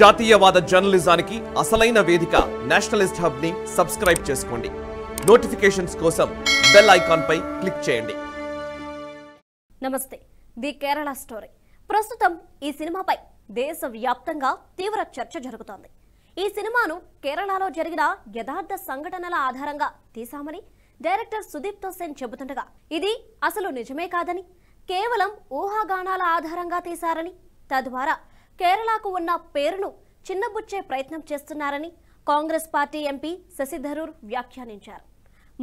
జాతీయవాద జర్నలిజానికి అసలైన వేదిక నేషనలిస్ట్ హబ్ ని సబ్స్క్రైబ్ చేసుకోండి నోటిఫికేషన్స్ కోసం బెల్ ఐకాన్ పై క్లిక్ చేయండి నమస్తే ది కేరళ స్టోరీ ప్రస్తుతం ఈ సినిమాపై దేశవ్యాప్తంగా తీవ్ర చర్చ జరుగుతోంది ఈ సినిమాను కేరళలో జరిగిన యథార్థ సంఘటనల ఆధారంగా తీశామని డైరెక్టర్ సుదీప్తో సేన్ చెబుతుండగా ఇది అసలు నిజమే కాదని కేవలం ఊహాగానాల ఆధారంగా తీశారని తద్వారా కేరళకు ఉన్న పేరును చిన్నబుచ్చే ప్రయత్నం చేస్తున్నారని కాంగ్రెస్ పార్టీ ఎంపీ శశిధరూర్ వ్యాఖ్యానించారు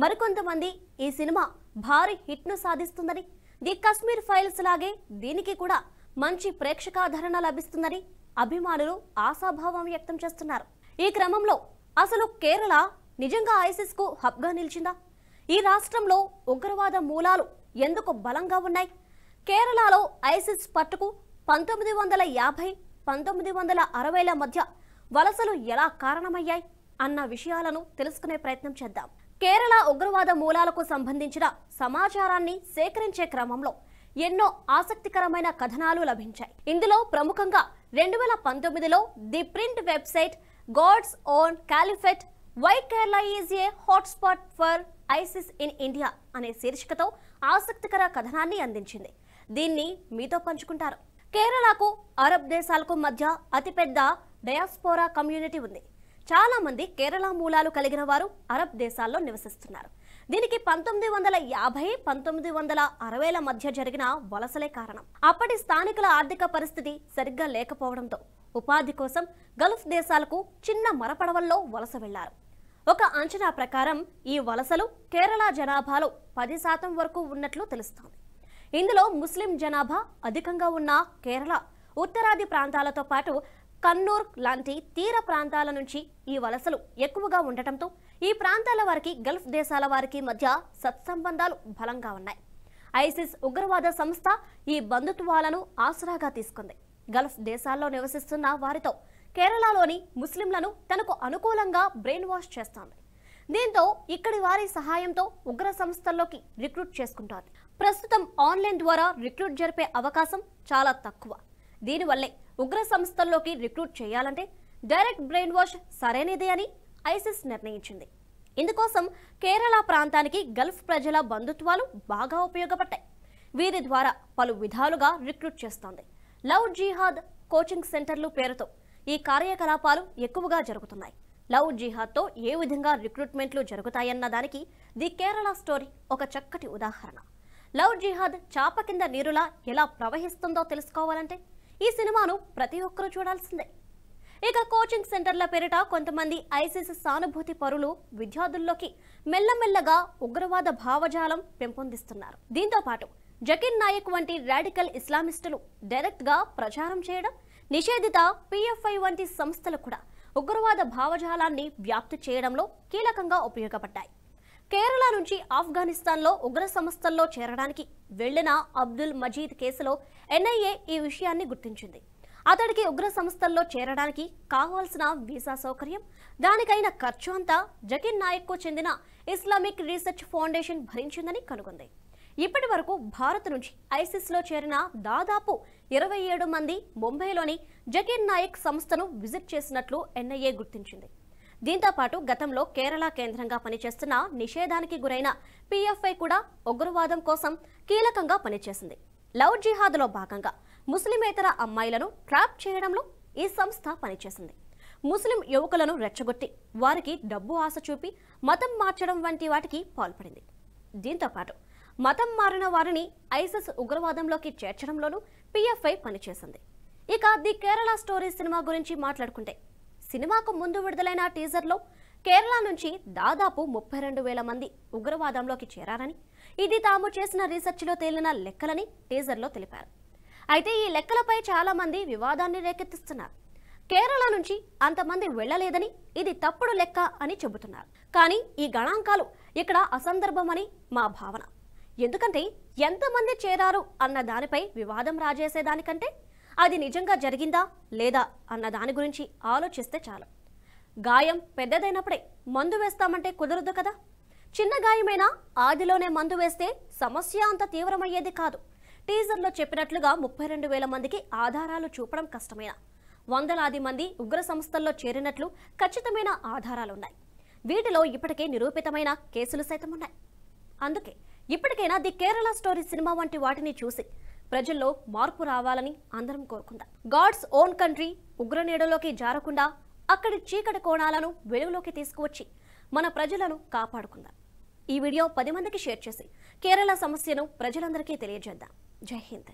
మరికొంతమంది ఈ సినిమా భారీ హిట్ను సాధిస్తుందని ది కశ్మీర్ ఫైల్స్ లాగే దీనికి కూడా మంచి ప్రేక్షకాధరణ లభిస్తుందని అభిమానులు ఆశాభావం వ్యక్తం చేస్తున్నారు ఈ క్రమంలో అసలు కేరళ నిజంగా ఐసిస్కు హబ్గా నిలిచిందా ఈ రాష్ట్రంలో ఉగ్రవాద మూలాలు ఎందుకు బలంగా ఉన్నాయి కేరళలో ఐసిస్ పట్టుకు పంతొమ్మిది వందల యాభై పంతొమ్మిది వందల అరవైల మధ్య వలసలు ఎలా కారణమయ్యాయి అన్న విషయాలను తెలుసుకునే ప్రయత్నం చేద్దాం కేరళ ఉగ్రవాద మూలాలకు సంబంధించిన సమాచారాన్ని సేకరించే క్రమంలో ఎన్నో ఆసక్తికరమైన కథనాలు లభించాయి ఇందులో ప్రముఖంగా రెండు వేల పంతొమ్మిదిలో the print website God's own caliphate why Kerala is a hotspot for ISIS in India అనే శీర్షికతో ఆసక్తికర కథనాన్ని అందించింది దీన్ని మీతో పంచుకుంటారు కేరళకు అరబ్ దేశాలకు మధ్య అతిపెద్ద డయాస్పోరా కమ్యూనిటీ ఉంది చాలా మంది కేరళ మూలాలు కలిగిన వారు అరబ్ దేశాల్లో నివసిస్తున్నారు దీనికి పంతొమ్మిది వందల యాభై పంతొమ్మిది వందల అరవైల మధ్య జరిగిన వలసలే కారణం అప్పటి స్థానికుల ఆర్థిక పరిస్థితి సరిగ్గా లేకపోవడంతో ఉపాధి కోసం గల్ఫ్ దేశాలకు చిన్న మరపడవల్లో వలస వెళ్లారు ఒక అంచనా ప్రకారం ఈ వలసలు కేరళ జనాభాలో పది శాతం వరకు ఉన్నట్లు తెలుస్తోంది ఇందులో ముస్లిం జనాభా అధికంగా ఉన్న కేరళ ఉత్తరాది ప్రాంతాలతో పాటు కన్నూర్ లాంటి తీర ప్రాంతాల నుంచి ఈ వలసలు ఎక్కువగా ఉండటంతో ఈ ప్రాంతాల వారికి గల్ఫ్ దేశాల వారికి మధ్య సత్సంబంధాలు బలంగా ఉన్నాయి ఐసిస్ ఉగ్రవాద సంస్థ ఈ బంధుత్వాలను ఆసరాగా తీసుకుంది గల్ఫ్ దేశాల్లో నివసిస్తున్న వారితో కేరళలోని ముస్లింలను తనకు అనుకూలంగా బ్రెయిన్ వాష్ చేస్తోంది దీంతో ఇక్కడి వారి సహాయంతో ఉగ్ర సంస్థల్లోకి రిక్రూట్ చేసుకుంటోంది ప్రస్తుతం ఆన్లైన్ ద్వారా రిక్రూట్ జరిపే అవకాశం చాలా తక్కువ దీనివల్లే ఉగ్ర సంస్థల్లోకి రిక్రూట్ చేయాలంటే డైరెక్ట్ బ్రెయిన్ వాష్ సరైనదే అని ఐసిస్ నిర్ణయించింది ఇందుకోసం కేరళ ప్రాంతానికి గల్ఫ్ ప్రజల బంధుత్వాలు బాగా ఉపయోగపడ్డాయి వీరి ద్వారా పలు విధాలుగా రిక్రూట్ చేస్తోంది లవ్ జీహాద్ కోచింగ్ సెంటర్లు పేరుతో ఈ కార్యకలాపాలు ఎక్కువగా జరుగుతున్నాయి లవ్ జిహాద్తో ఏ విధంగా రిక్రూట్మెంట్లు జరుగుతాయన్న దానికి ది కేరళ స్టోరీ ఒక చక్కటి ఉదాహరణ లవ్ జిహాద్ చాప కింద నీరులా ఎలా ప్రవహిస్తుందో తెలుసుకోవాలంటే ఈ సినిమాను ప్రతి ఒక్కరూ చూడాల్సిందే ఇక కోచింగ్ సెంటర్ల పేరిట కొంతమంది ఐసిస్ సానుభూతి పరులు విద్యార్థుల్లోకి మెల్లమెల్లగా ఉగ్రవాద భావజాలం పెంపొందిస్తున్నారు దీంతో పాటు జకీర్ నాయక్ వంటి రాడికల్ ఇస్లామిస్టులు డైరెక్ట్గా ప్రచారం చేయడం నిషేధిత పిఎఫ్ఐ వంటి సంస్థలు కూడా ఉగ్రవాద భావజాలాన్ని వ్యాప్తి చేయడంలో కీలకంగా ఉపయోగపడ్డాయి కేరళ నుంచి ఆఫ్ఘనిస్తాన్లో ఉగ్ర సంస్థల్లో చేరడానికి వెళ్లిన అబ్దుల్ మజీద్ కేసులో ఎన్ఐఏ ఈ విషయాన్ని గుర్తించింది అతడికి ఉగ్ర సంస్థల్లో చేరడానికి కావాల్సిన వీసా సౌకర్యం దానికైన ఖర్చు అంతా జకిన్ నాయక్కు చెందిన ఇస్లామిక్ రీసెర్చ్ ఫౌండేషన్ భరించిందని కనుగొంది ఇప్పటి వరకు భారత్ నుంచి ఐసిస్లో చేరిన దాదాపు ఇరవై ఏడు మంది ముంబైలోని జకీన్ నాయక్ సంస్థను విజిట్ చేసినట్లు ఎన్ఐఏ గుర్తించింది దీంతో పాటు గతంలో కేరళ కేంద్రంగా పనిచేస్తున్న నిషేధానికి గురైన పిఎఫ్ఐ కూడా ఉగ్రవాదం కోసం కీలకంగా పనిచేసింది లవ్ జిహాద్లో భాగంగా ముస్లిమేతర అమ్మాయిలను ట్రాప్ చేయడంలో ఈ సంస్థ పనిచేసింది ముస్లిం యువకులను రెచ్చగొట్టి వారికి డబ్బు ఆశ చూపి మతం మార్చడం వంటి వాటికి పాల్పడింది దీంతోపాటు మతం మారిన వారిని ఐసిస్ ఉగ్రవాదంలోకి చేర్చడంలోనూ పిఎఫ్ఐ పనిచేసింది ఇక ది కేరళ స్టోరీ సినిమా గురించి మాట్లాడుకుంటే సినిమాకు ముందు విడుదలైన టీజర్లో కేరళ నుంచి దాదాపు ముప్పై రెండు వేల మంది ఉగ్రవాదంలోకి చేరారని ఇది తాము చేసిన రీసెర్చ్లో తేలిన లెక్కలని టీజర్లో తెలిపారు అయితే ఈ లెక్కలపై చాలా మంది వివాదాన్ని రేకెత్తిస్తున్నారు కేరళ నుంచి అంతమంది వెళ్లలేదని ఇది తప్పుడు లెక్క అని చెబుతున్నారు కానీ ఈ గణాంకాలు ఇక్కడ అసందర్భమని మా భావన ఎందుకంటే ఎంతమంది చేరారు అన్న దానిపై వివాదం రాజేసేదానికంటే అది నిజంగా జరిగిందా లేదా అన్న దాని గురించి ఆలోచిస్తే చాలు గాయం పెద్దదైనప్పుడే మందు వేస్తామంటే కుదరదు కదా చిన్న గాయమైనా ఆదిలోనే మందు వేస్తే సమస్య అంత తీవ్రమయ్యేది కాదు టీజర్లో చెప్పినట్లుగా ముప్పై రెండు వేల మందికి ఆధారాలు చూపడం కష్టమైన వందలాది మంది ఉగ్ర సంస్థల్లో చేరినట్లు ఖచ్చితమైన ఆధారాలున్నాయి వీటిలో ఇప్పటికే నిరూపితమైన కేసులు సైతం ఉన్నాయి అందుకే ఇప్పటికైనా ది కేరళ స్టోరీ సినిమా వంటి వాటిని చూసి ప్రజల్లో మార్పు రావాలని అందరం కోరుకుందాం గాడ్స్ ఓన్ కంట్రీ ఉగ్ర నీడలోకి జారకుండా అక్కడి చీకటి కోణాలను వెలుగులోకి తీసుకువచ్చి మన ప్రజలను కాపాడుకుందాం ఈ వీడియో పది మందికి షేర్ చేసి కేరళ సమస్యను ప్రజలందరికీ తెలియజేద్దాం జై హింద్